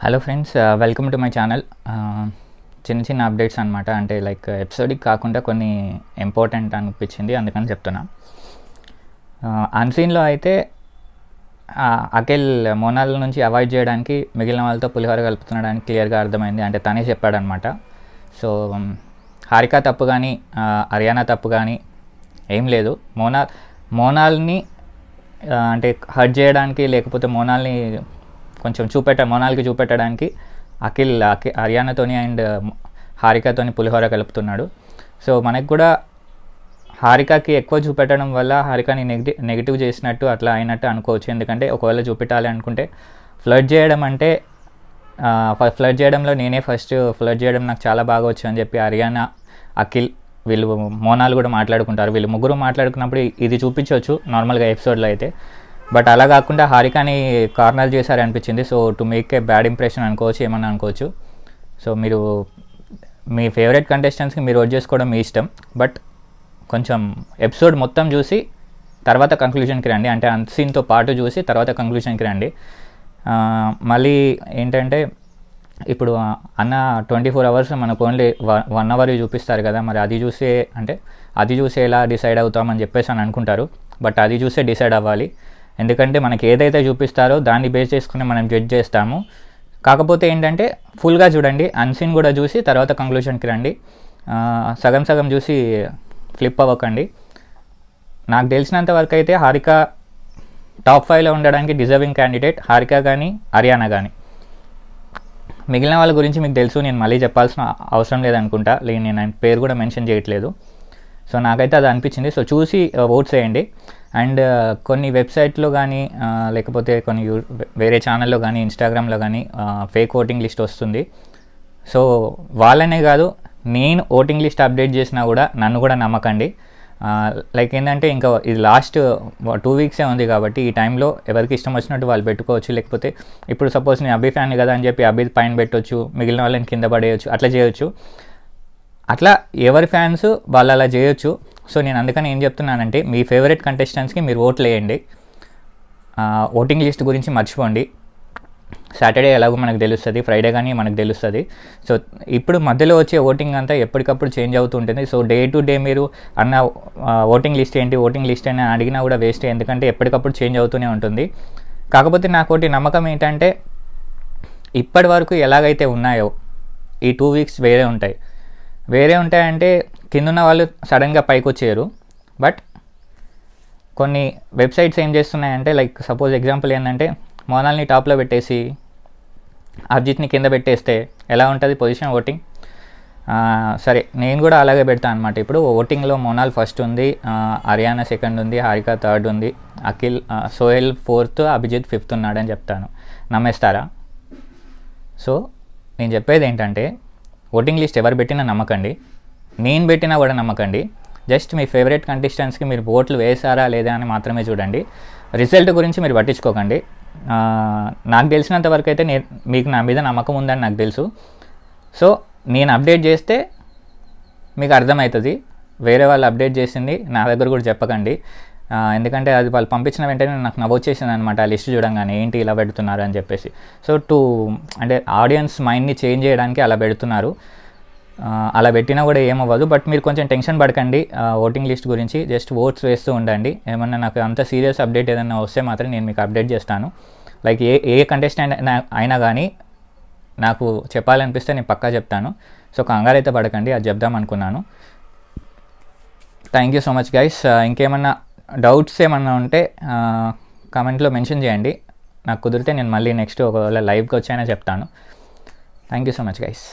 hello friends welcome to my channel చిన్న చిన్న updates అనమాట అంటే లైక్ ఎపిసోడిక్ uh, కాకుండా కొన్ని ఇంపార్టెంట్ అనిపించింది అందుకని చెప్తున్నా అన్సీన్లో uh, అయితే అఖిల్ మోనాల్ నుంచి అవాయిడ్ చేయడానికి మిగిలిన వాళ్ళతో పులిహోర కలుపుతున్నాడని క్లియర్గా అర్థమైంది అంటే తనే చెప్పాడనమాట సో um, హారిక తప్పు కానీ హర్యానా తప్పు కానీ ఏం లేదు మోనాల్ మోనాల్ని అంటే హర్ట్ చేయడానికి లేకపోతే మోనాల్ని కొంచెం చూపెట్ట మొనాల్కి చూపెట్టడానికి అఖిల్ అఖి హర్యానాతోని అండ్ హారికతోని పులిహోర కలుపుతున్నాడు సో మనకు కూడా హారికకి ఎక్కువ చూపెట్టడం వల్ల హారికని నెగిటి నెగిటివ్ చేసినట్టు అట్లా అయినట్టు అనుకోవచ్చు ఎందుకంటే ఒకవేళ చూపెట్టాలి అనుకుంటే ఫ్లడ్ చేయడం అంటే ఫ్లడ్ చేయడంలో నేనే ఫస్ట్ ఫ్లడ్ చేయడం నాకు చాలా బాగా వచ్చు అని చెప్పి హర్యానా అఖిల్ వీళ్ళు మోనాలు కూడా మాట్లాడుకుంటారు వీళ్ళు ముగ్గురు మాట్లాడుకున్నప్పుడు ఇది చూపించవచ్చు నార్మల్గా ఎపిసోడ్లో అయితే బట్ అలా కాకుండా హారికాని కార్నర్ చేశారు అనిపించింది so to make a bad impression అనుకోవచ్చు ఏమన్నా అనుకోవచ్చు సో మీరు మీ ఫేవరెట్ కంటెస్టెంట్స్కి మీరు ఓట్ చేసుకోవడం మీ ఇష్టం బట్ కొంచెం ఎపిసోడ్ మొత్తం చూసి తర్వాత కంక్లూజన్కి రండి అంటే సీన్తో పాటు చూసి తర్వాత కంక్లూజన్కి రండి మళ్ళీ ఏంటంటే ఇప్పుడు అన్న ట్వంటీ ఫోర్ అవర్స్ మనకు ఓన్లీ వన్ అవర్ చూపిస్తారు కదా మరి అది చూసే అంటే అది చూసి ఎలా డిసైడ్ అవుతామని చెప్పేసి అని అనుకుంటారు బట్ అది చూసే డిసైడ్ అవ్వాలి ఎందుకంటే మనకి ఏదైతే చూపిస్తారో దాన్ని బేస్ చేసుకుని మనం జడ్జ్ చేస్తాము కాకపోతే ఏంటంటే ఫుల్గా చూడండి అన్సీన్ కూడా చూసి తర్వాత కంక్లూషన్కి రండి సగం సగం చూసి ఫ్లిప్ అవ్వకండి నాకు తెలిసినంత వరకు అయితే హారిక టాప్ ఫైవ్లో ఉండడానికి డిజర్వింగ్ క్యాండిడేట్ హారిక కానీ హర్యానా కానీ మిగిలిన వాళ్ళ గురించి మీకు తెలుసు నేను మళ్ళీ చెప్పాల్సిన అవసరం లేదనుకుంటా లేదు నేను పేరు కూడా మెన్షన్ చేయట్లేదు సో నాకైతే అది అనిపించింది సో చూసి ఓట్స్ వేయండి అండ్ కొన్ని వెబ్సైట్లో కానీ లేకపోతే కొన్ని వేరే ఛానల్లో కానీ ఇన్స్టాగ్రామ్లో కానీ ఫేక్ ఓటింగ్ లిస్ట్ వస్తుంది సో వాళ్ళనే కాదు నేను ఓటింగ్ లిస్ట్ అప్డేట్ చేసినా కూడా నన్ను కూడా నమ్మకండి లైక్ ఏంటంటే ఇంకా ఇది లాస్ట్ టూ వీక్సే ఉంది కాబట్టి ఈ టైంలో ఎవరికి ఇష్టం వచ్చినట్టు వాళ్ళు పెట్టుకోవచ్చు లేకపోతే ఇప్పుడు సపోజ్ నేను అభి ఫ్యాన్ కదా అని చెప్పి అభి పైన పెట్టవచ్చు మిగిలిన వాళ్ళని కింద పడేయచ్చు అట్లా చేయొచ్చు అట్లా ఎవరి ఫ్యాన్స్ వాళ్ళు అలా చేయొచ్చు సో నేను అందుకని ఏం చెప్తున్నానంటే మీ ఫేవరెట్ కంటెస్టెంట్స్కి మీరు ఓట్లు వేయండి ఓటింగ్ లిస్ట్ గురించి మర్చిపోండి సాటర్డే ఎలాగో మనకు తెలుస్తుంది ఫ్రైడే కానీ మనకు తెలుస్తుంది సో ఇప్పుడు మధ్యలో వచ్చే ఓటింగ్ అంతా ఎప్పటికప్పుడు చేంజ్ అవుతూ ఉంటుంది సో డే టు డే మీరు అన్న ఓటింగ్ లిస్ట్ ఏంటి ఓటింగ్ లిస్ట్ అని అడిగినా కూడా వేస్ట్ ఎందుకంటే ఎప్పటికప్పుడు చేంజ్ అవుతూనే ఉంటుంది కాకపోతే నాకు ఒకటి నమ్మకం ఏంటంటే ఇప్పటి వరకు ఎలాగైతే ఉన్నాయో ఈ టూ వీక్స్ వేరే ఉంటాయి వేరే ఉంటాయంటే కిందున్న వాళ్ళు సడన్గా పైకి వచ్చేయరు బట్ కొన్ని వెబ్సైట్స్ ఏం చేస్తున్నాయంటే లైక్ సపోజ్ ఎగ్జాంపుల్ ఏంటంటే మోనాల్ని టాప్లో పెట్టేసి అభిజిత్ని కింద పెట్టేస్తే ఎలా ఉంటుంది పొజిషన్ ఓటింగ్ సరే నేను కూడా అలాగే పెడతాను అనమాట ఇప్పుడు ఓటింగ్లో మోనాల్ ఫస్ట్ ఉంది హర్యానా సెకండ్ ఉంది హారిక థర్డ్ ఉంది అఖిల్ సోహెల్ ఫోర్త్ అభిజిత్ ఫిఫ్త్ ఉన్నాడని చెప్తాను నమ్మేస్తారా సో నేను చెప్పేది ఏంటంటే ఓటింగ్ లిస్ట్ ఎవరు పెట్టినా నమ్మకండి నేను పెట్టినా కూడా నమ్మకండి జస్ట్ మీ ఫేవరెట్ కంటెస్టెంట్స్కి మీరు ఓట్లు వేశారా లేదా అని మాత్రమే చూడండి రిజల్ట్ గురించి మీరు పట్టించుకోకండి నాకు తెలిసినంత వరకు అయితే నేను మీకు నా మీద నమ్మకం ఉందని నాకు తెలుసు సో నేను అప్డేట్ చేస్తే మీకు అర్థమవుతుంది వేరే వాళ్ళు అప్డేట్ చేసింది నా దగ్గర కూడా చెప్పకండి ఎందుకంటే అది వాళ్ళు పంపించిన వెంటనే నాకు నవ్వొచ్చేసింది అనమాట ఆ లిస్ట్ చూడంగానే ఏంటి ఇలా పెడుతున్నారు అని చెప్పేసి సో టు అంటే ఆడియన్స్ మైండ్ని చేంజ్ చేయడానికి అలా పెడుతున్నారు అలా పెట్టినా కూడా ఏమవ్వదు బట్ మీరు కొంచెం టెన్షన్ పడకండి ఓటింగ్ లిస్ట్ గురించి జస్ట్ ఓట్స్ వేస్తూ ఉండండి ఏమన్నా నాకు అంత సీరియస్ అప్డేట్ ఏదైనా వస్తే మాత్రం నేను మీకు అప్డేట్ చేస్తాను లైక్ ఏ ఏ కంటెస్టెంట్ అయినా కానీ నాకు చెప్పాలనిపిస్తే నేను పక్కా చెప్తాను సో కంగారు అయితే పడకండి అది చెప్దాం అనుకున్నాను thank you so much guys ఇంకేమన్నా డౌట్స్ ఏమన్నా ఉంటే కామెంట్లో మెన్షన్ చేయండి నాకు కుదిరితే నేను మళ్ళీ నెక్స్ట్ ఒకవేళ లైవ్కి వచ్చాయనే చెప్తాను thank you so much guys